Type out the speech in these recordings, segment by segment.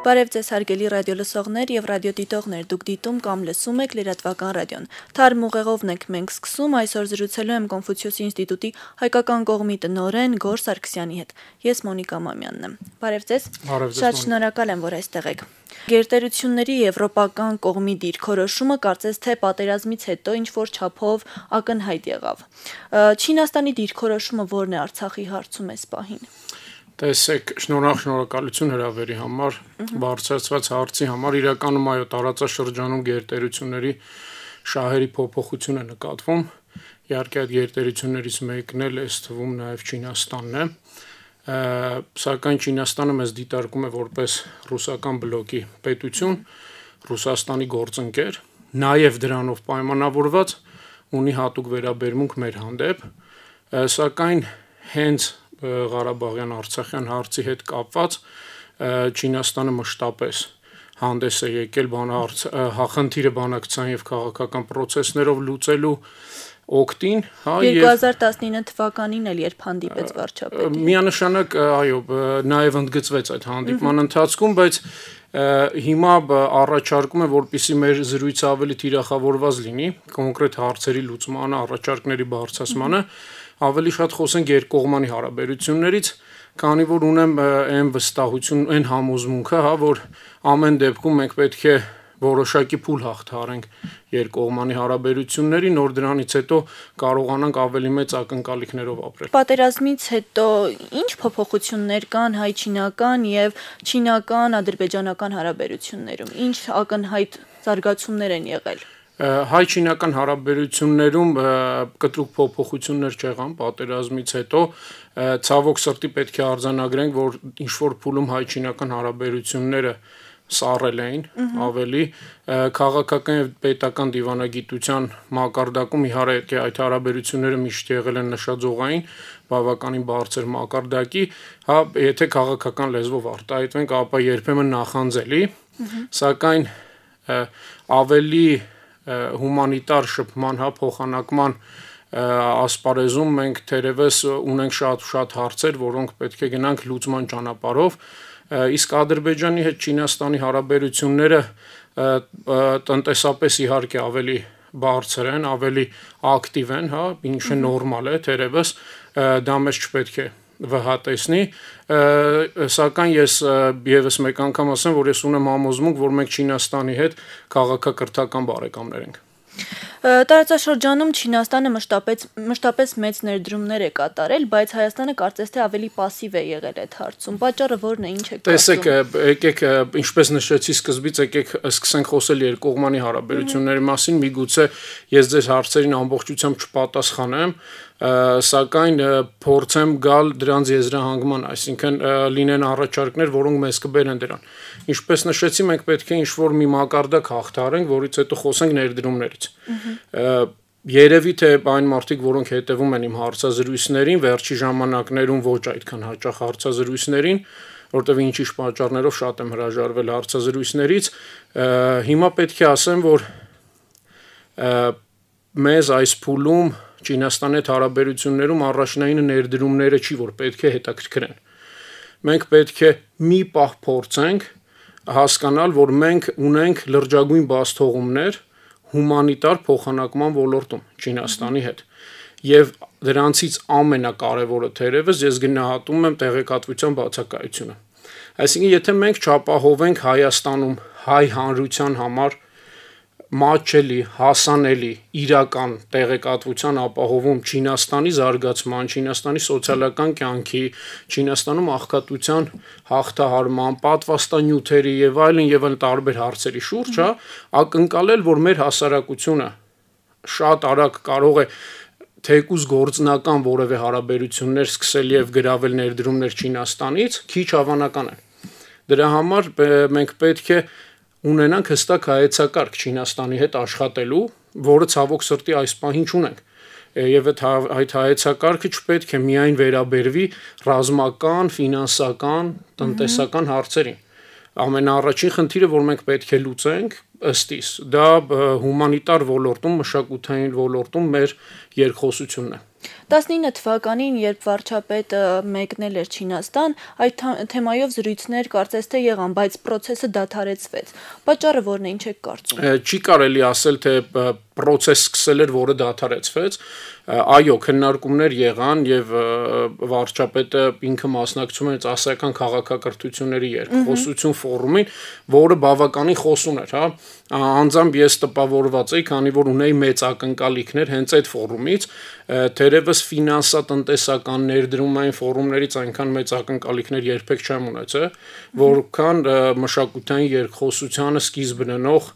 Բարև ձեզ հարգելի ռադիոլսողներ եւ ռադիոդիտողներ։ Դուք դիտում կամ լսում եք Լրատվական ռադիոն։ Թարմ ուղեղովն եք մենք սկսում։ Այսօր զրուցելու եմ Կոնֆուցիուս ինստիտուտի հայկական կողմի տնօրեն Գոր Սարգսյանի հետ։ Ես Մոնիկա Մամյանն եմ։ Բարև ձեզ։ Շատ շնորհակալ եմ, որ այստեղ եք։ Գերտերությունների եվրոպական կողմի դիրքորոշումը կարծես թե պատերազմից հետո ինչ որ չափով ակնհայտ եղավ։ Չինաստանի դիրքորոշումը որն է Արցախի հարցում այս պահին տեսեք, շնորհախ շնորհակալություն հրավերի համար, բարձրացված հարցի համար, իրականում այո, տարածաշրջանում գերտերությունների շահերի փոփոխություն է նկատվում։ Իհարկե այդ գերտերություններից մեկն էլ այս թվում նաև Չինաստանն է։ Սակայն Չինաստանը մեզ դիտարկում է որպես ռուսական բլոկի պետություն, Ռուսաստանի գործընկեր, նաև դրանով պայմանավորված ունի հատուկ վերաբերմունք մեր հանդեպ, սակայն հենց Ղարաբաղյան Արցախյան հարցի հետ կապված Չինաստանը մշտապես հանդես է եկել բանարց հախնդիրը բանակցային եւ քաղաքական process-ներով լուծելու օկտին, հա 2019 թվականին էլ երբ հանդիպեց վարչապետը։ Միանշանակ այո, նաև ընդգծվեց այդ հանդիպման ընթացքում, բայց հիմա առաջարկում է որպիսի մեր զրույցը ավելի թիրախավորված լինի, կոնկրետ հարցերի լուծմանը, առաջարկների բարձրացմանը։ mm -hmm ավելի շատ խոսենք երկկողմանի հարաբերություններից, քանի որ ունեմ այն վստահություն, այն համոզմունքը, հա, որ ամեն դեպքում մենք պետք է որոշակի փուլ հաղթարենք երկկողմանի հարաբերությունների նոր դրանից հետո կարողանանք ավելի մեծ ակնկալիքներով ապրել։ Պատերազմից հետո ինչ փոփոխություններ կան հայ-չինական եւ չինական-ադրբեջանական հարաբերություններում։ Ինչ ակնհայտ զարգացումներ են եղել հայ-չինական հարաբերություններում կտրուկ փոփոխություններ չեղան պատերազմից հետո ցավոք սրտի պետք է արձանագրենք որ ինչ որ փուլում հայ-չինական հարաբերությունները սառել էին ավելի քաղաքական եւ պետական դիվանագիտության մակարդակում իհարկե այդ հարաբերությունները միշտ եղել են նշաձողային բավականին բարձր մակարդակի հա եթե քաղաքական լեզվով արտահայտվենք ապա երբեմն նախանձելի սակայն ավելի հումանիտար շփման հա փոխանակման ասպարեզում մենք թերևս ունենք շատ-շատ հարցեր, որոնք պետք է գնանք լուծման ճանապարհով, իսկ Ադրբեջանի հետ Չինաստանի հարաբերությունները տնտեսապես իհարկե ավելի բարձր են, ավելի ակտիվ են, հա, ինչը նորմալ է, թերևս դա մեզ չպետք է վհա տեսնի, սակայն ես եւս մեկ անգամ ասեմ, որ ես ունեմ համոզմունք, որ մենք Չինաստանի հետ քաղաքակրթական բարեկամներ ենք։ Տարածաշրջանում Չինաստանը մշտապես մշտապես մեծ ներդրումներ է կատարել, բայց Հայաստանը կարծես թե ավելի пассив է եղել այդ հարցում։ Պաճառը որն է, ինչ է կարծում։ Տեսեք, եկեք, ինչպես նշեցի սկզբից, եկեք սկսենք խոսել երկկողմանի հարաբերությունների մասին, միգուցե ես ձեր հարցերին ամբողջությամբ չպատասխանեմ, սակայն փորձեմ գալ դրանց եզրահանգման, այսինքն լինեն առաջարկներ, որոնք մեզ կբերեն դրան։ Ինչպես նշեցի, մենք պետք է ինչ-որ մի մակարդակ հաղթարենք, որից հետո խոսենք ներդրումներից։ Ուհ Երևի թե այն մարդիկ, որոնք հետևում են իմ հարցազրույցներին, վերջի ժամանակներում ոչ այդքան հաճախ հարցազրույցներին, որտեվ ինչ-ինչ պատճառներով շատ եմ հրաժարվել հարցազրույցներից, հիմա պետք է ասեմ, որ մեզ այս փուլում Չինաստանի հետ հարաբերություններում առաջնային ներդրումները չի, որ պետք է հետաքրքրեն։ Մենք պետք է մի պահ փորձենք հասկանալ, որ մենք ունենք լրջագույն բաստողումներ, հումանիտար փոխանակման ոլորտում Չինաստանի հետ։ Եվ դրանցից ամենակարևորը թերևս ես գնահատում եմ տեղեկատվության բացակայությունը։ Այսինքն, եթե մենք չապահովենք Հայաստանում հայ հանրության համար մաչելի, հասանելի, իրական տեղեկատվության ապահովում Չինաստանի զարգացման, Չինաստանի սոցիալական կյանքի, Չինաստանում աղքատության հաղթահարման, պատվաստանյութերի եւ այլն եւ այլ տարբեր հարցերի շուրջ, հա, ակնկալել, որ մեր հասարակությունը շատ արագ կարող է թեկուզ գործնական որևէ հարաբերություններ սկսել եւ գravel ներդրումներ Չինաստանից քիչ հավանական է։ Դրա համար մենք պետք է ունենանք հստակ հայեցակարգ Չինաստանի հետ աշխատելու, որը ցավոք սրտի այս պահին չունենք։ Եվ այդ հա, այդ հայեցակարգը չպետք է միայն վերաբերվի ռազմական, ֆինանսական, տնտեսական հարցերին։ Ամենաառաջին խնդիրը, որ մենք պետք է լուծենք, ըստիս, դա հումանիտար ոլորտում, մշակութային ոլորտում մեր երկխոսությունն է։ 19 թվականին, երբ վարչապետը մեկնել էր Չինաստան, այդ թեմայով զրույցներ կարծես թե եղան, բայց process-ը դադարեցվեց։ Պաճառը որն է, ինչ եք կարծում։ Չի կարելի ասել, թե process սկսել էր, որը դադարեցվեց։ Այո, քննարկումներ եղան եւ վարչապետը ինքը մասնակցում էր ասական քաղաքակրթությունների երկխոսություն ֆորումին, որը բավականին խոսուն էր, հա։ Անձամբ ես տպավորված էի, քանի որ ունեի մեծ ակնկալիքներ հենց այդ ֆորումից, թերևս ինչպես ֆինանսատնտեսական ներդրումային ֆորումներից այնքան մեծ ակնկալիքներ երբեք չեմ ունեցել, որքան մշակութային երկխոսությանը սկիզբ դնող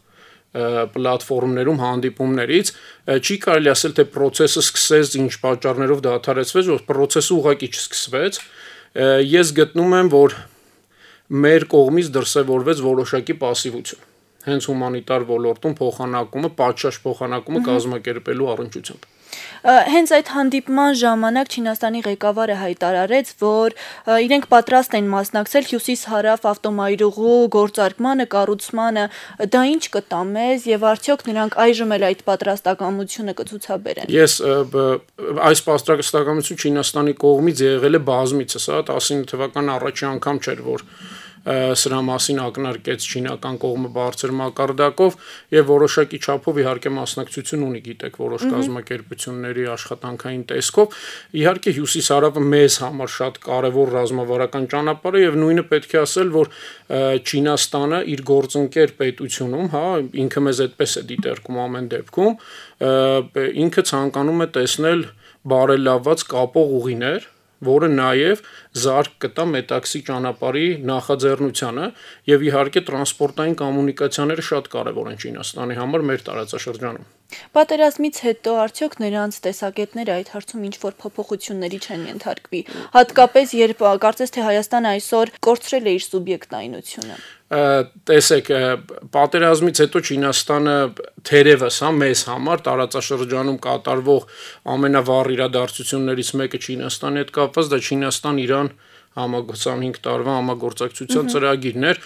պլատֆորմներում հանդիպումներից չի կարելի ասել թե process-ը սկսեց ինչ պատճառներով դադարեցվեց, որ process-ը ուղղակի չսկսվեց։ Ես գտնում եմ, որ մեր կողմից դրսևորվեց որոշակի пассивություն հենց հումանիտար ոլորտում փոխանակումը, պատշաճ փոխանակումը կազմակերպելու առնչությամբ։ Հենց այդ հանդիպման ժամանակ Չինաստանի ղեկավարը հայտարարեց, որ իրենք պատրաստ են մասնակցել հյուսիս հարավ ավտոմայրուղու գործարկմանը, կառուցմանը, դա ինչ կտա մեզ եւ արդյոք նրանք այժմ էլ այդ պատրաստակամությունը կցուցաբերեն։ Ես այս պատրաստակամությունը Չինաստանի կողմից եղել է բազմիցս, հա 19 թվականն առաջի անգամ չէր, որ սրա մասին ակնարկեց չինական կողմը բարձր մակարդակով եւ որոշակի չափով իհարկե մասնակցություն ունի գիտեք որոշ կազմակերպությունների աշխատանքային տեսքով իհարկե հյուսիսարավը մեզ համար շատ կարեւոր ռազմավարական ճանապարհ է եւ նույնը պետք է ասել որ Չինաստանը իր գործընկեր պետությունում, հա, ինքը մեզ այդպես է դիտարկում ամեն դեպքում, ինքը ցանկանում է տեսնել բարելավված կապող ուղիներ, որը նաև զարկ կտա մետաքսի ճանապարհի նախաձեռնությանը եւ իհարկե տրանսպորտային կոմունիկացիաները շատ կարեւոր են Չինաստանի համար մեր տարածաշրջանում։ Պատերազմից հետո արդյոք նրանց տեսակետները այդ հարցում ինչ որ փոփոխությունների չեն ենթարկվի, հատկապես երբ կարծես թե Հայաստանը այսօր կորցրել է իր սուբյեկտայինությունը տեսեք պատերազմից հետո Չինաստանը թերևս հա մեզ համար տարածաշրջանում կատարվող ամենավառ իրադարձություններից մեկը Չինաստանի հետ կապված դա Չինաստան-Իրան համագործանք տարվա համագործակցության ծրագիրներ,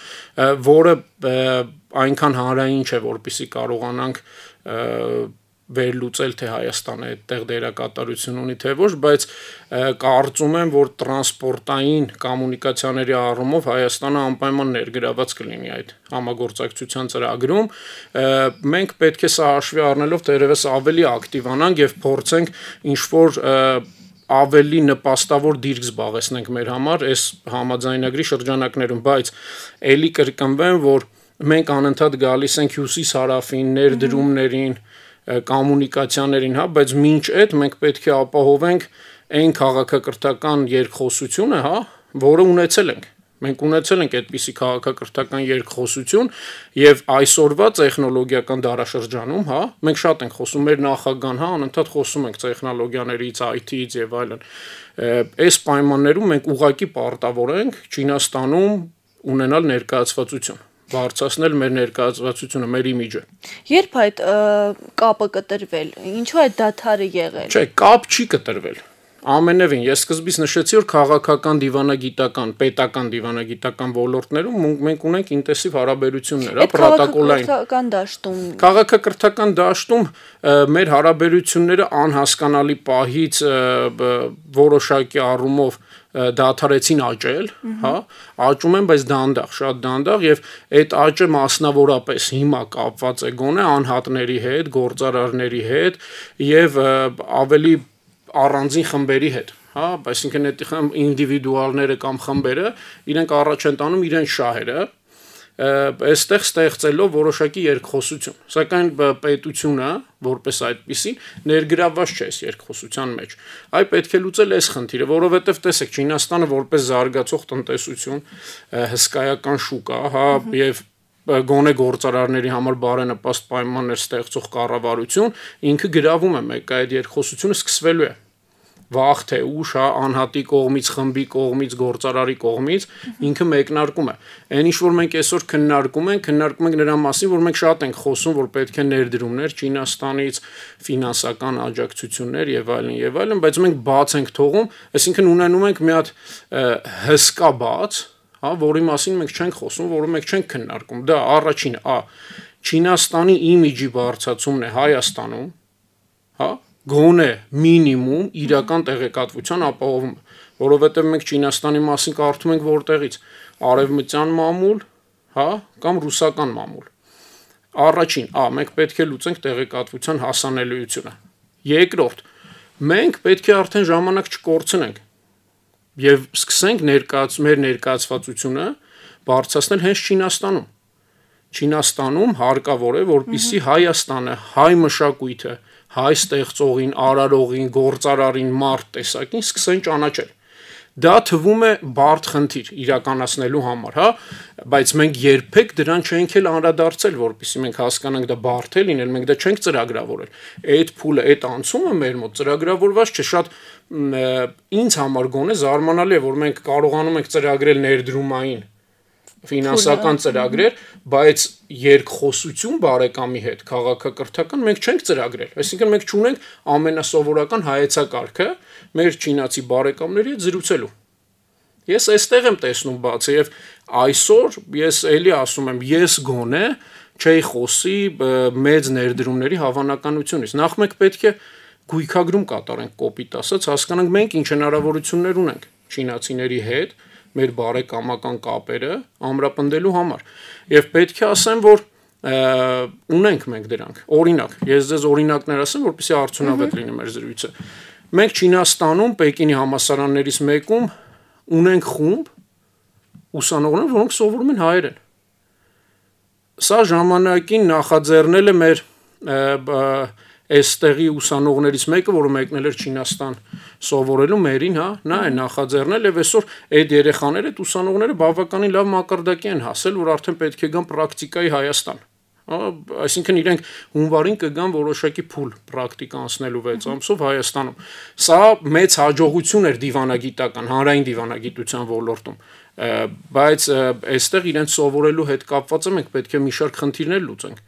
որը այնքան հանրային չէ, որպիսի կարողանանք վերլուծել թե Հայաստանը այդտեղ դերակատարություն ունի թե ոչ, բայց կարծում եմ, որ տրանսպորտային կոմունիկացիաների առումով Հայաստանը անպայման ներգրաված կլինի այդ համագործակցության ծրագրում։ Մենք պետք է սա հաշվի առնելով դերևս ավելի ակտիվանանք եւ փորձենք ինչ որ ավելի նպաստավոր դիրք զբաղեցնենք մեր համար այս համաձայնագրի շրջանակներում, բայց ելի կրկնվեմ, որ մենք անընդհատ գալիս ենք հյուսիս հարավին ներդրումներին, mm -hmm կոմունիկացիաներին, հա, բայց մինչ այդ մենք պետք է ապահովենք այն քաղաքակրթական երկխոսությունը, հա, որը ունեցել ենք։ Մենք ունեցել ենք այդպիսի քաղաքակրթական երկխոսություն եւ այսօրվա տեխնոլոգիական դարաշրջանում, հա, մենք շատ ենք խոսում մեր նախագահան, հա, անընդհատ խոսում ենք տեխնոլոգիաներից, IT-ից եւ այլն։ Այս պայմաններում մենք ուղակի պարտավոր ենք Չինաստանում ունենալ ներկայացվածություն բարձրացնել մեր ներկայացվածությունը, մեր իմիջը։ Երբ այդ կապը կտրվել, ինչու այդ դաթարը եղել։ Չէ, կապ չի կտրվել։ Ամենևին ես սկզբից նշեցի, որ քաղաքական դիվանագիտական, պետական դիվանագիտական ոլորտներում մենք ունենք ինտենսիվ հարաբերություններ, հա, պրոտոկոլային։ Քաղաքական դաշտում։ Քաղաքակրթական դաշտում մեր հարաբերությունները անհասկանալի պահից որոշակի առումով դաթարեցին աճել, հա, աճում են, բայց դանդաղ, շատ դանդաղ եւ այդ աճը մասնավորապես հիմա կապված է գոնե անհատների հետ, գործարարների հետ եւ ավելի առանձին խմբերի հետ, հա, այսինքն այդ ինդիվիդուալները կամ խմբերը իրենք առաջ են տանում իրեն շահերը, այստեղ ստեղծելով որոշակի երկխոսություն։ Սակայն պետությունը որպես այդպիսին ներգրավված չէ այս երկխոսության մեջ։ Այ պետք է լուծել այս խնդիրը, որովհետև տեսեք Չինաստանը որպես զարգացող տնտեսություն, հսկայական շուկա, հա, եւ գոնե գործարարների համար բարենպաստ պայմաններ ստեղծող կառավարություն ինքը գրավում է մեկ այդ երկխոսությունը սկսվելու է վախ թե ուշ հա անհատի կողմից խմբի կողմից գործարարի կողմից ինքը մեկնարկում է այն ինչ որ մենք այսօր քննարկում ենք քննարկում ենք նրա մասին որ մենք շատ ենք խոսում որ պետք է ներդրումներ Չինաստանից ֆինանսական աջակցություններ եւ այլն եւ այլն բայց մենք բաց ենք թողում այսինքն ունենում ենք մի հատ հսկա բաց հա, որի մասին մենք չենք խոսում, որը մենք չենք քննարկում։ Դա առաջին Ա Չինաստանի իմիջի բարձացումն է Հայաստանում, հա, գոնե մինիմում իրական տեղեկատվության ապահովումը, որովհետև մենք Չինաստանի մասին կարդում ենք որտեղից՝ արևմտյան մամուլ, հա, կամ ռուսական մամուլ։ Առաջին, ա, մենք պետք է լուծենք տեղեկատվության հասանելիությունը։ Երկրորդ, մենք պետք է արդեն ժամանակ չկորցնենք եւ սկսենք ներկայաց մեր ներկայացվածությունը բարձրացնել հենց Չինաստանում։ Չինաստանում հարկավոր է, որpիսի Հայաստանը, հայ մշակույթը, հայ ստեղծողին, արարողին, գործարարին, մարդ տեսակին սկսեն ճանաչել։ Դա թվում է բարդ խնդիր իրականացնելու համար, հա, բայց մենք երբեք դրան չենք էլ անդրադարձել, որpիսի մենք հասկանանք դա բարդ է լինել, մենք դա չենք ծրագրավորել։ Այդ փուլը, այդ անցումը մեր մոտ ծրագրավորված չէ, շատ ինձ համար գոնե զարմանալի է որ մենք կարողանում ենք ծրագրել ներդրումային ֆինանսական ծրագրեր, բայց երկխոսություն բարեկամի հետ քաղաքակրթական մենք չենք ծրագրել։ Այսինքն մենք չունենք ամենասովորական հայեցակարգը մեր չինացի բարեկամների հետ զրուցելու։ Ես այստեղ եմ տեսնում բացը եւ այսօր ես էլի ասում եմ, ես գոնե չէի խոսի մեծ ներդրումների հավանականությունից։ Նախ մենք պետք է պետք է գույքագրում կատարենք կոպիտ ասած, հասկանանք մենք ինչ հնարավորություններ ունենք չինացիների հետ մեր բարեկամական կապերը ամրապնդելու համար։ Եվ պետք է ասեմ, որ ունենք մենք դրանք։ Օրինակ, ես ձեզ օրինակներ ասեմ, որպեսզի արդյունավետ լինի մեր զրույցը։ Մենք Չինաստանում Պեկինի համասարաններից մեկում ունենք խումբ ուսանողներ, որոնք սովորում են հայերեն։ Սա ժամանակին նախաձեռնել է մեր և, և, և, և, և, և, և, և, և, այստեղի ուսանողներից մեկը, որը մեկնել էր Չինաստան սովորելու մերին, հա, նա է նախաձեռնել եւ այսօր այդ երեխաները, այդ ուսանողները բավականին լավ մակարդակի են հասել, որ արդեն պետք է գան պրակտիկայի Հայաստան այսինքն իրենք հունվարին կգան որոշակի փուլ պրակտիկա անցնելու 6 ամսով Հայաստանում։ Սա մեծ հաջողություն էր դիվանագիտական, հանրային դիվանագիտության ոլորտում, բայց այստեղ իրենց սովորելու հետ կապված է մենք պետք է մի շարք խնդիրներ լուծենք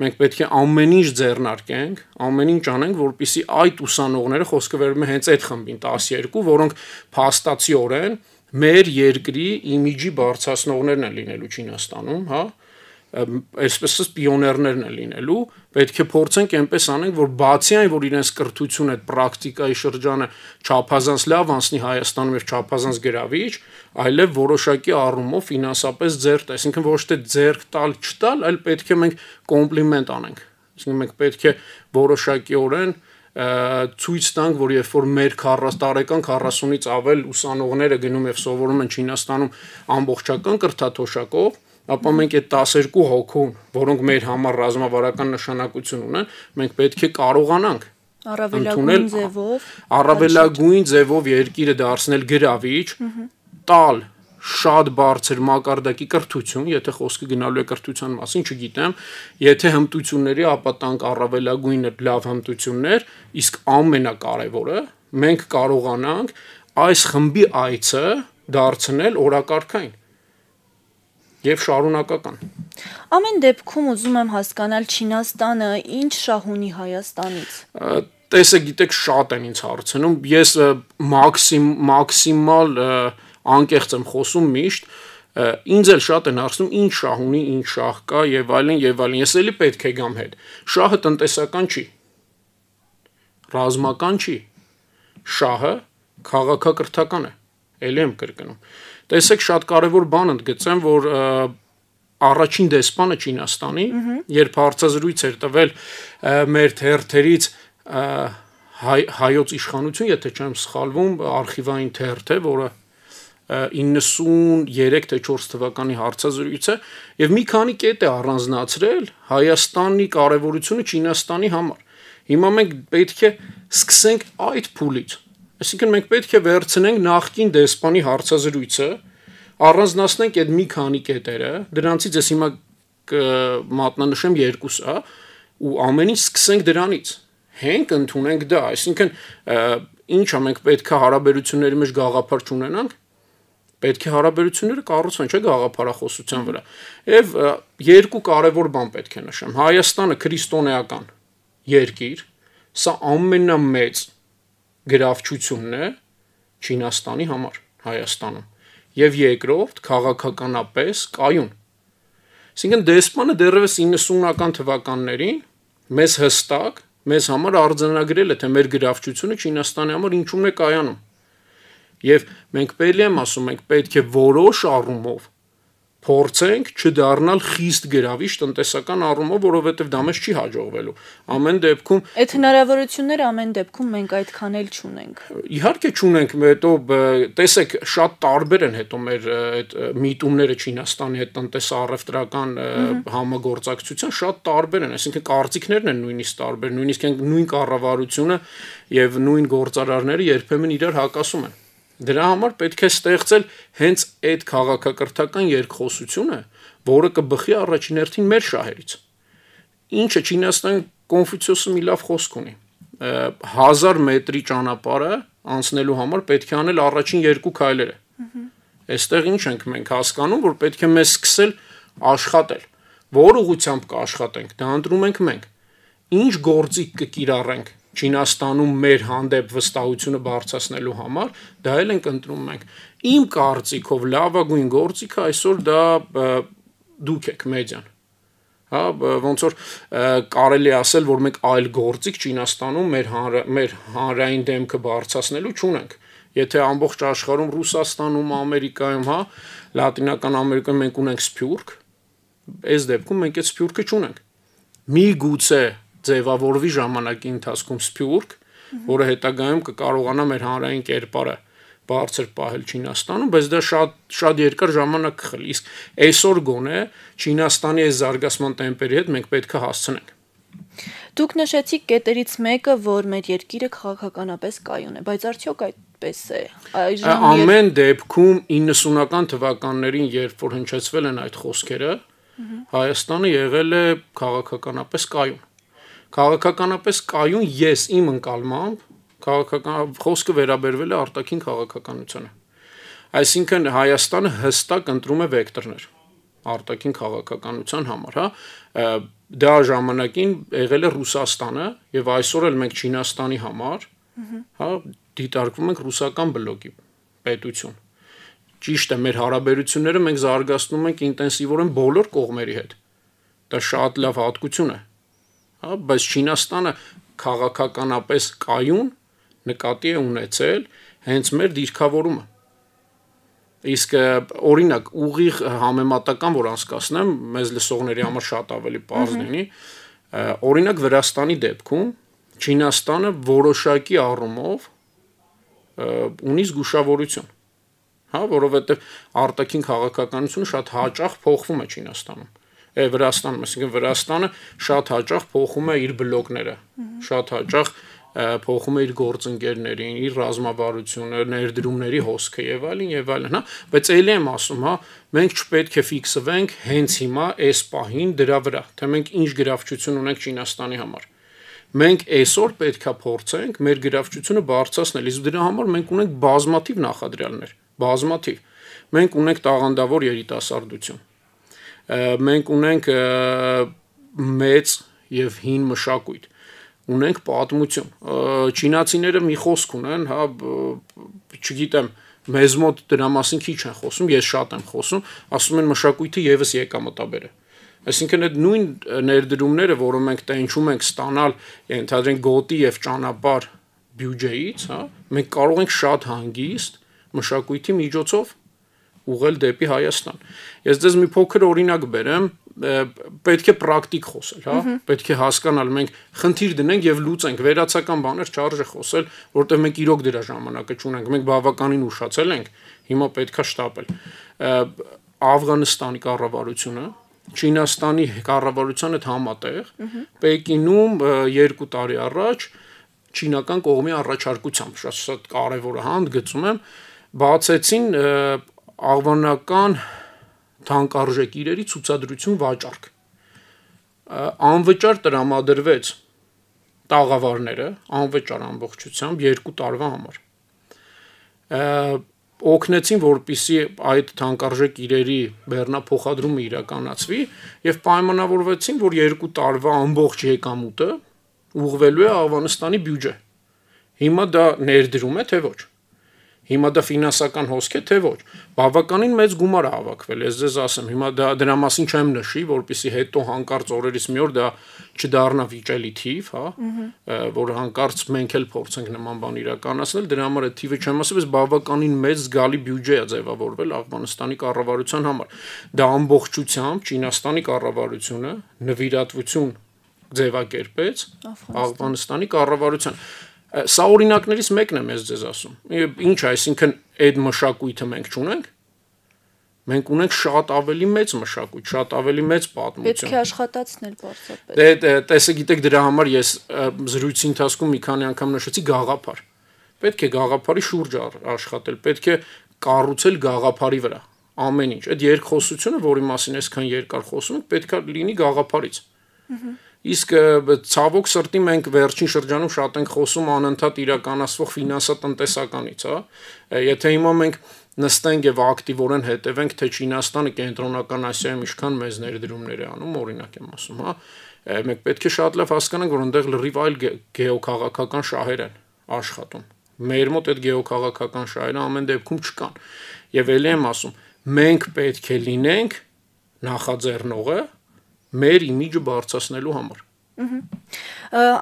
Մենք պետք է ամեն ինչ ձեռնարկենք, ամեն ինչ անենք, որպիսի այդ ուսանողները խոսքը վերում է հենց այդ խմբին 12, որոնք փաստացիորեն մեր երկրի իմիջի բարձրացնողներն են լինելու Չինաստանում, հա? այսպես պիոներներն են լինելու, պետք է փորձենք այնպես անենք, որ բացի այն, որ իրենց կրթություն այդ պրակտիկայի շրջանը չափազանց լավ անցնի Հայաստանում եւ չափազանց գրավիչ, այլև որոշակի առումով ֆինանսապես ձեռք տա, այսինքն ոչ թե ձեռք տալ չտալ, այլ պետք է մենք կոմպլիմենտ անենք։ Այսինքն մենք պետք է որոշակիորեն ցույց տանք, որ երբ որ մեր 40 տարեկան 40-ից ավել ուսանողները գնում եւ սովորում են Չինաստանում ամբողջական կրթաթոշակով, ապա մենք այդ 12 հոգու, որոնք մեր համար ռազմավարական նշանակություն ունեն, մենք պետք է կարողանանք առավելագույն ձևով առավելագույն ձևով երկիրը դարձնել գրավիչ, տալ շատ բարձր մակարդակի կրթություն, եթե խոսքը գնալու է կրթության մասին, չգիտեմ, եթե հմտությունների ապա տանք առավելագույնը լավ հմտություններ, իսկ ամենակարևորը մենք կարողանանք այս խմբի այցը դարձնել օրակարգային եւ շարունակական։ Ամեն դեպքում ուզում եմ հասկանալ Չինաստանը ինչ շահ ունի Հայաստանից։ Տեսեք, գիտեք, շատ են ինձ հարցնում։ Ես մաքսիմ մաքսիմալ անկեղծ եմ խոսում միշտ, ինձ էլ շատ են հարցնում ինչ շահ ունի, ինչ շահ կա եւ այլն եւ այլն։ Ես էլի պետք է գամ հետ։ Շահը տնտեսական չի։ Ռազմական չի։ Շահը քաղաքակրթական է։ Էլի եմ կրկնում։ Տեսեք, շատ կարևոր բան ընդգծեմ, որ առաջին դեսպանը Չինաստանի, երբ հարցազրույց էր տվել մեր թերթերից հայ, հայոց իշխանություն, եթե չեմ սխալվում, արխիվային թերթ է, որը 93 թե 4 թվականի հարցազրույցը եւ մի քանի կետ է առանձնացրել Հայաստանի կարևորությունը Չինաստանի համար։ Հիմա մենք պետք է սկսենք այդ փուլից։ Այսինքն մենք պետք է վերցնենք նախկին դեսպանի հարցազրույցը, առանձնացնենք այդ մի քանի կետերը, դրանցից ես հիմա մատնանշեմ երկուսը ու ամեն ինչ սկսենք դրանից։ Հենք ընդունենք դա, այսինքն ինչա մենք պետք է հարաբերությունների մեջ գաղափար չունենանք, պետք է հարաբերությունները կառուցեն, չէ՞ գաղափարախոսության վրա։ Եվ երկու կարևոր բան պետք է նշեմ։ Հայաստանը քրիստոնեական երկիր, սա ամենամեծ գրավչությունն է Չինաստանի համար Հայաստանում եւ երկրորդ քաղաքականապես կայուն։ Այսինքն դեսպանը դեռևս 90-ական թվականներին մեզ հստակ մեզ համար արձանագրել է թե մեր գրավչությունը Չինաստանի համար ինչու՞ն է կայանում։ Եվ մենք պետք է ասում ենք պետք է որոշ առումով փորձենք չդառնալ խիստ գրավիչ տնտեսական առումով, որովհետև դա մեզ չի հաջողվելու։ Ամեն դեպքում այդ հնարավորությունները ամեն դեպքում մենք այդքան էլ չունենք։ Իհարկե չունենք, հետո տեսեք շատ տարբեր են հետո մեր այդ միտումները Չինաստանի հետ տնտեսա-առևտրական համագործակցության շատ տարբեր են, այսինքն կարծիքներն են նույնիսկ տարբեր, նույնիսկ նույն կառավարությունը եւ նույն գործարարները երբեմն իրար հակասում են։ Դրա համար պետք է ստեղծել հենց այդ քաղաքակրթական երկխոսությունը, որը կբխի առաջին հերթին մեր շահերից։ Ինչը Չինաստան Կոնֆուցիոսը մի լավ խոսք ունի։ 1000 մետրի ճանապարհը անցնելու համար պետք է անել առաջին երկու քայլերը։ Այստեղ ինչ ենք մենք հասկանում, որ պետք է մեզ սկսել աշխատել։ Որ ուղությամբ կաշխատենք, դա ընտրում ենք մենք։ Ինչ գործիք կկիրառենք Չինաստանում մեր հանդեպ վստահությունը բարձրացնելու համար, դա էլ ենք ընտրում մենք։ Իմ կարծիքով լավագույն գործիքը այսօր դա դուք եք մեդիան հա ոնց որ կարելի ասել որ մենք այլ գործիք Չինաստանում մեր հանր, մեր հանրային դեմքը բարձրացնելու չունենք եթե ամբողջ աշխարհում Ռուսաստանում Ամերիկայում հա Լատինական Ամերիկայում մենք ունենք սփյուրք այս դեպքում մենք այդ սփյուրքը չունենք մի գուցե ձևավորվի ժամանակի ընթացքում Սփյուռք, որը հետագայում կկարողանա մեր հանրային կերպարը բարձր պահել Չինաստանում, բայց դա շատ շատ երկար ժամանակ կխլի։ Իսկ այսօր գոնե Չինաստանի այս զարգացման տեմպերի հետ մենք պետք է հասցնենք։ Դուք նշեցիք կետերից մեկը, որ մեր երկիրը քաղաքականապես կայուն է, բայց արդյոք այդպես է։ Այժմ ամեն դեպքում 90-ական թվականներին, երբ որ հնչեցվել են այդ խոսքերը, Հայաստանը եղել է քաղաքականապես կայուն Քաղաքականապես կայուն ես իմ ընկալմամբ քաղաքական խոսքը վերաբերվել է արտաքին քաղաքականությանը։ Այսինքն Հայաստանը հստակ ընտրում է վեկտորներ արտաքին քաղաքականության համար, հա։ Դա ժամանակին եղել է Ռուսաստանը եւ այսօր էլ մենք Չինաստանի համար, հա, դիտարկվում ենք ռուսական բլոկի պետություն։ Ճիշտ է, մեր հարաբերությունները մենք զարգացնում ենք ինտենսիվորեն բոլոր կողմերի հետ։ Դա շատ լավ հատկություն է հա, բայց Չինաստանը քաղաքականապես կայուն նկատի է ունեցել հենց մեր դիրքավորումը։ Իսկ օրինակ ուղիղ համեմատական որ անցկացնեմ, մեզ լսողների համար շատ ավելի པարզ լինի։ Օրինակ Վրաստանի դեպքում Չինաստանը որոշակի առումով ունի զգուշավորություն։ Հա, որովհետև արտաքին քաղաքականությունը շատ հաճախ փոխվում է Չինաստանում Վրաստանում, այսինքն Վրաստանը շատ հաճախ փոխում է իր բլոկները, շատ հաճախ փոխում է իր գործընկերներին, իր ռազմավարությունը, ներդրումների հոսքը եւ այլն եւ այլն, հա, բայց ելի եմ ասում, հա, մենք չպետք է ֆիքսվենք հենց հիմա այս պահին դրա վրա, թե մենք ինչ գրավչություն ունենք Չինաստանի համար։ Մենք այսօր պետքա փորձենք մեր գրավչությունը բարձրացնել, իսկ դրա համար մենք ունենք բազմաթիվ նախադրյալներ, բազմաթիվ։ Մենք ունենք տաղանդավոր երիտասարդություն մենք ունենք մեծ եւ հին մշակույթ ունենք պատմություն չինացիները մի խոսք ունեն հա չգիտեմ մեզ մոտ դրա մասին քիչ են խոսում ես շատ եմ խոսում ասում են մշակույթը եւս եկամտաբեր է Այսինքն այդ նույն ներդրումները, որոնք մենք տենչում ենք ստանալ ընդհանրեն գոտի եւ ճանապարհ բյուջեից, հա, մենք կարող ենք շատ հանգիստ մշակույթի միջոցով ուղղել դեպի Հայաստան։ Ես ձեզ մի փոքր օրինակ բերեմ, պետք է պրակտիկ խոսել, հա, պետք է հասկանալ, մենք խնդիր դնենք եւ լուծենք, վերացական բաներ չարժե խոսել, որտեղ մենք իրոք դրա ժամանակը չունենք, մենք բավականին ուշացել ենք, հիմա պետքա շտապել։ Աֆղանստանի կառավարությունը Չինաստանի կառավարության հետ համատեղ Պեկինում 2 տարի առաջ չինական կողմի առաջարկությամբ շատ շատ կարևոր է հանդգծում եմ բացեցին ավանական թանկարժեք իրերի ցուցադրություն վաճառք։ Անվճար տրամադրվեց տաղավարները, անվճար ամբողջությամբ 2 տարվա համար։ Օգնեցին, որպիսի այդ թանկարժեք իրերի բեռնափոխադրումը իրականացվի եւ պայմանավորվեցին, որ 2 տարվա ամբողջ եկամուտը ուղղվելու է Աֆղանստանի բյուջե։ Հիմա դա ներդրում է թե ոչ։ Հիմա դա ֆինանսական հոսք է, թե ոչ։ Բավականին մեծ գումար է հավաքվել, ես ձեզ ասեմ, հիմա դա դրա մասին չեմ նշի, որpիսի հետո հանկարծ օրերից մի օր դա չդառնա վիճելի թիվ, հա, որ հանկարծ մենք էլ փորձենք նման բան իրականացնել, դրա համար այդ թիվը չեմ ասի, բայց բավականին մեծ զգալի բյուջե է ձևավորվել Աֆղանստանի կառավարության համար։ Դա ամբողջությամբ Չինաստանի կառավարությունը նվիրատվություն ձևակերպեց Աֆղանստանի կառավարության։ Սա օրինակներից մեկն է մեզ ձեզ ասում։ Ինչ այսինքն այդ մշակույթը մենք չունենք։ Մենք ունենք շատ ավելի մեծ մշակույթ, շատ ավելի մեծ պատմություն։ Պետք է աշխատացնել բարձրապես։ դե, դե տեսեք, գիտեք, դրա համար ես զրույցի ընթացքում մի քանի անգամ նշեցի գաղափար։ Պետք է գաղափարի շուրջ աշխատել, պետք է կառուցել գաղափարի վրա ամեն ինչ։ Այդ երկխոսությունը, որի մասին այսքան երկար խոսում ենք, պետքա լինի գաղափարից։ Ահա Իսկ ցավոք սրտի մենք վերջին շրջանում շատ ենք խոսում անընդհատ իրականացվող ֆինանսատնտեսականից, հա։ Եթե հիմա մենք նստենք եւ ակտիվորեն հետևենք, թե Չինաստանը կենտրոնական Ասիայում ինչքան մեծ ներդրումներ է անում, օրինակ եմ ասում, հա։ Մենք պետք է շատ լավ հասկանանք, որ այնտեղ լրիվ այլ գեոքաղաքական շահեր են աշխատում։ Մեր մոտ այդ գեոքաղաքական շահերը ամեն դեպքում չկան։ Եվ ելի եմ ասում, մենք պետք է լինենք նախաձեռնողը, մեր իմիջը բարձրացնելու համար։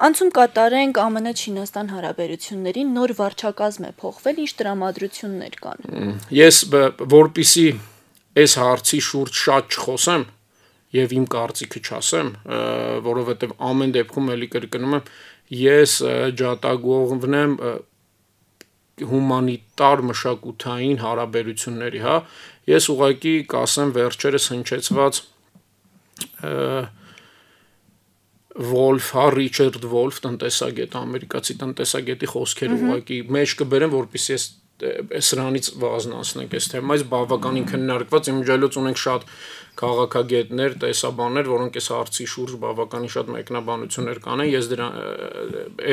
Անցում կատարենք ԱՄՆ Չինաստան հարաբերությունների նոր վարչակազմ է փոխվել, ինչ դրամատրություններ կան։ Ես որpիսի այս հարցի շուրջ շատ չխոսեմ եւ իմ կարծիքը չասեմ, որովհետեւ ամեն դեպքում ելի կրկնում եմ, ես ջատագողն եմ հումանիտար մշակութային հարաբերությունների, հա։ Ես ուղղակի կասեմ վերջերս հնչեցված Wolf, Richard Wolf տնտեսագետ, ամերիկացի տնտեսագետի խոսքերը ուղղակի մեջ կբերեմ, որպեսզի ես սրանից վազնացնենք այս թեմա, այս բավականին քննարկված իմջայլոց ունենք շատ քաղաքագետներ, տեսաբաններ, որոնք այս հարցի շուրջ բավականին շատ մեկնաբանություններ կանեն, ես դրա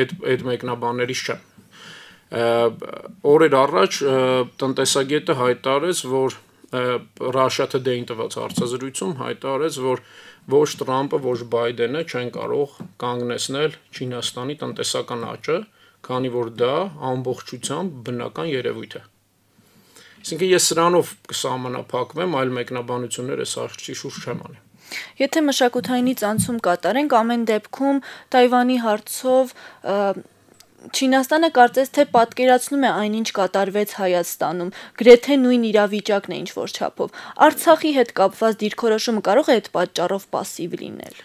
այդ այդ մեկնաբաններից չեմ։ Օրեր առաջ տնտեսագետը հայտարարեց, որ Ռաշաթը դեին տված հարցազրույցում հայտարարեց, որ ոչ Թրամփը, ոչ Բայդենը չեն կարող կանգնեցնել Չինաստանի տնտեսական աճը, քանի որ դա ամբողջությամբ բնական երևույթ է։ Այսինքն ես սրանով կսահմանափակվեմ, այլ մեկնաբանություններ ես աշխի շուրջ չեմ անի։ Եթե մշակութայինից անցում կատարենք, ամեն դեպքում Թայվանի հարցով և, Չինաստանը կարծես թե պատկերացնում է այն, ինչ կատարվեց Հայաստանում, գրեթե նույն իրավիճակն է ինչ որ չափով։ Արցախի հետ կապված դիրքորոշումը կարող է այդ պատճառով пассив լինել։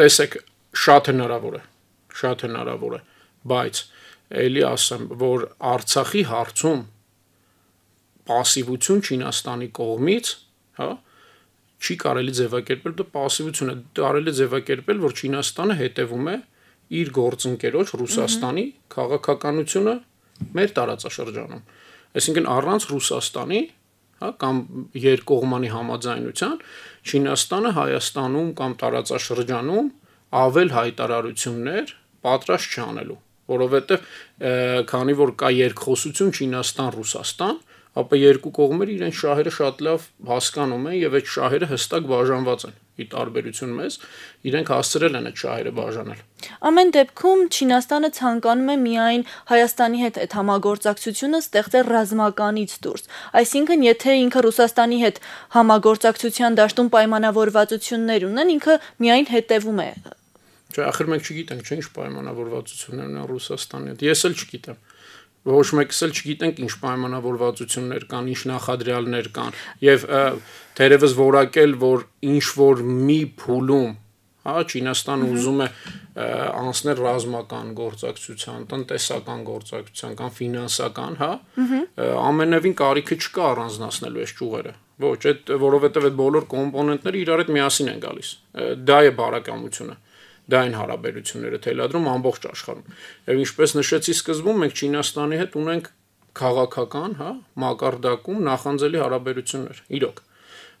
Տեսեք, շատ հնարավոր է, շատ հնարավոր է, բայց ելի ասեմ, որ Արցախի հարցում пассивություն Չինաստանի կողմից, հա, չի կարելի ձևակերպել դա դե пассивություն է, կարելի ձևակերպել, որ Չինաստանը հետևում է հետև իր գործընկերոջ Ռուսաստանի քաղաքականությունը մեր տարածաշրջանում։ Այսինքն առանց Ռուսաստանի, հա, կամ երկկողմանի համաձայնության Չինաստանը Հայաստանում կամ տարածաշրջանում ավել հայտարարություններ պատրաստ չանելու, որովհետև քանի որ կա երկխոսություն Չինաստան-Ռուսաստան, ապա երկու կողմերը իրեն շահերը շատ լավ հասկանում են եւ այդ շահերը հստակ բաժանված են ի տարբերություն մեզ, իրենք հասցրել են այդ շահերը բաժանել։ Ամեն դեպքում Չինաստանը ցանկանում է միայն Հայաստանի հետ այդ համագործակցությունը ստեղծել ռազմականից դուրս։ Այսինքն, եթե ինքը Ռուսաստանի հետ համագործակցության դաշտում պայմանավորվածություններ ունեն, ինքը միայն հետևում է։ Չէ, ախր մենք չգիտենք, չէ, ինչ պայմանավորվածություններ ունեն Ռուսաստանի հետ։ Ես էլ չգիտեմ։ չգ ոչ մեկս էլ չգիտենք ինչ պայմանավորվածություններ կան, ինչ նախադրյալներ կան եւ թերևս որակել, որ ինչ որ մի փուլում, հա, Չինաստանը ուզում է անցնել ռազմական գործակցության, տնտեսական գործակցության կամ ֆինանսական, հա, ամենևին կարիքը չկա առանձնացնելու այս ճյուղերը։ Ոչ, այդ որովհետեւ այդ բոլոր կոմպոնենտները իրար հետ միասին են գալիս։ Դա է բարակամությունը դա այն հարաբերությունները թելադրում ամբողջ աշխարհում։ Եվ ինչպես նշեցի սկզբում, մենք Չինաստանի հետ ունենք քաղաքական, հա, մակարդակում նախանձելի հարաբերություններ, իրոք։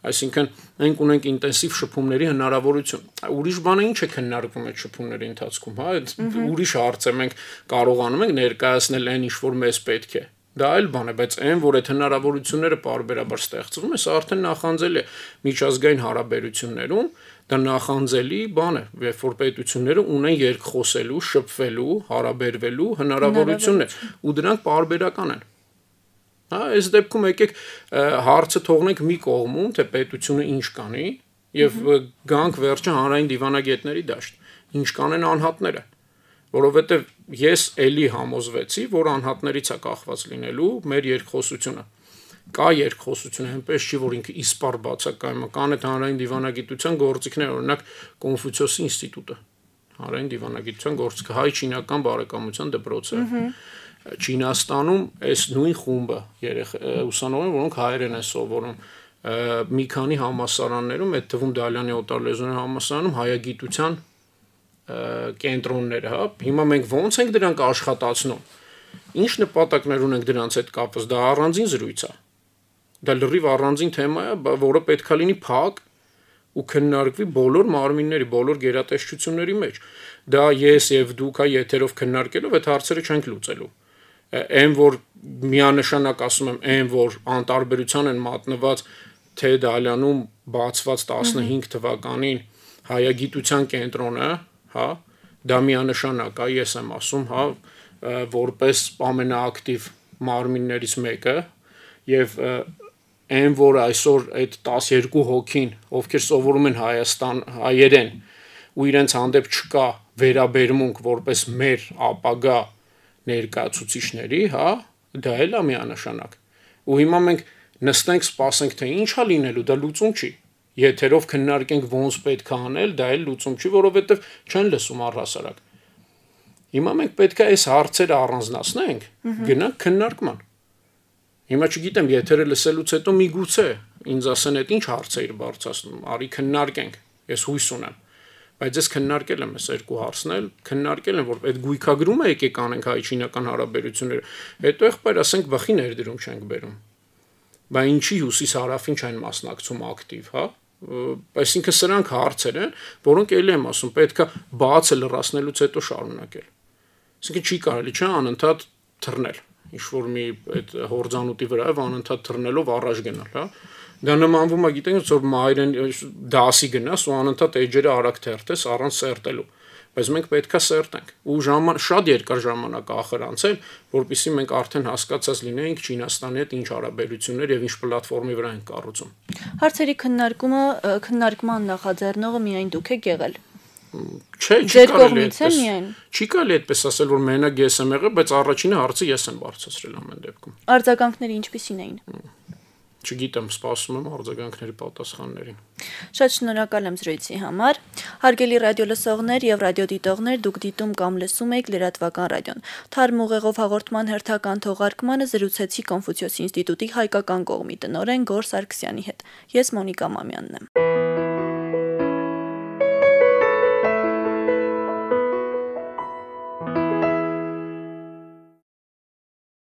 Այսինքն, մենք ունենք ինտենսիվ շփումների հնարավորություն։ Ուրիշ բանը ինչ է քննարկվում այդ շփումների ընթացքում, հա, այդ ուրիշ հարց է մենք կարողանում ենք ներկայացնել այն ինչ որ մեզ պետք է։ Դա այլ բան է, բայց այն, որ այդ հնարավորությունները parberabar ստեղծվում է, սա արդեն նախանձել է միջազգային հարաբերություններում, դա նախանձելի բան է, երբ որ պետությունները ունեն երկխոսելու, շփվելու, հարաբերվելու հնարավորություններ ու դրանք պարբերական են։ Հա, այս դեպքում եկեք հարցը թողնենք մի կողմում, թե պետությունը ինչ կանի եւ գանք վերջը հանրային դիվանագետների դաշտ։ Ինչ կանեն անհատները, որովհետեւ ես ելի համոզվեցի, որ անհատներից է կախված լինելու մեր երկխոսությունը կա երկխոսություն, այնպես չի որ ինքը իսպար բացակայմական է հանրային դիվանագիտության գործիքներ, օրինակ Կոնֆուցիոսի ինստիտուտը։ Հանրային դիվանագիտության գործիքը հայ չինական բարեկամության դպրոցը։ Չինաստանում այս նույն խումբը ուսանողներ, որոնք հայերեն են սովորում, մի քանի համասարաններում, այդ թվում Դալյանի օտար լեզուների համասարանում հայագիտության կենտրոններ, հա։ Հիմա մենք ո՞նց ենք դրանք աշխատացնում։ Ինչ նպատակներ ունենք դրանց հետ կապված, դա առանձին զրույց է։ Ա Դա լրիվ առանձին թեմա է, որը պետքա լինի փակ ու քննարկվի բոլոր մարմինների, բոլոր գերատեսչությունների մեջ։ Դա ես եւ դուք այ եթերով քննարկելով այդ հարցերը չենք լուծելու։ Այն որ միանշանակ ասում եմ, այն որ անտարբերության են մատնված թե Դալյանում բացված 15 թվականին հայագիտության կենտրոնը, հա, դա միանշանակ է, ես եմ ասում, հա, որպես ամենաակտիվ մարմիններից մեկը եւ այն որ այսօր այդ 12 հոգին, ովքեր սովորում են Հայաստան հայերեն ու իրենց հանդեպ չկա վերաբերմունք որպես մեր ապագա ներկայացուցիչների, հա, դա էլ է միանշանակ։ Ու հիմա մենք նստենք, սպասենք թե ինչա լինելու, դա լուծում չի։ Եթերով քննարկենք ոնց պետք է անել, դա էլ լուծում չի, որովհետև չեն լսում առհասարակ։ Հիմա մենք պետք է այս հարցերը առանձնացնենք, գնանք քննարկման։ Հիմա չգիտեմ, եթերը լսելուց հետո միգուցե ինձ ասեն, այդ ինչ հարց է իր բարձրացնում, արի քննարկենք։ Ես հույս ունեմ։ Բայց ես քննարկել եմ այս երկու հարցն էլ, քննարկել եմ, որ այդ գույքագրումը եկեք անենք հայ-չինական հարաբերությունները։ Հետո եղբայր ասենք բախի ներդրում չենք բերում։ Բա ինչի հյուսիս հարավին չեն մասնակցում ակտիվ, հա՞։ Այսինքն սրանք հարցեր են, որոնք ելի եմ ասում, պետքա բացը լրացնելուց հետո շարունակել։ Այսինքն չի կարելի չէ անընդհատ թռնել ինչ որ մի այդ հորձանուտի վրա եւ անընդհատ թռնելով առաջ գնալ, հա։ Դա նմանվում է գիտենք, որ մայրեն դասի գնաս ու անընդհատ էջերը արագ թերթես առանց սերտելու բայց մենք պետքա սերտենք ու ժաման շատ երկար ժամանակ ախր անցել որովհետեւ մենք արդեն հասկացած լինեինք Չինաստանի հետ ինչ հարաբերություններ եւ ինչ պլատֆորմի վրա են կառուցում հարցերի քննարկումը քննարկման նախաձեռնողը միայն դուք եք եղել Չէ, չի կարելի այդպես։ Չի կարելի այդպես ասել, որ մենակ ես եմ եղել, բայց առաջինը հարցը ես եմ բարձրացրել ամեն դեպքում։ Արձագանքները ինչպիսին էին։ Չգիտեմ, սպասում եմ արձագանքների պատասխաններին։ Շատ շնորհակալ եմ զրույցի համար։ Հարգելի ռադիոլսողներ եւ ռադիոդիտողներ, դուք դիտում կամ լսում եք Լրատվական ռադիոն։ Թարմ ուղեղով հաղորդման հերթական թողարկմանը զրուցեցի Կոնֆուցիոս ինստիտուտի հայկական կողմի տնօրեն Գոր Սարգսյանի հետ։ Ես Մոնիկա Մամյանն եմ։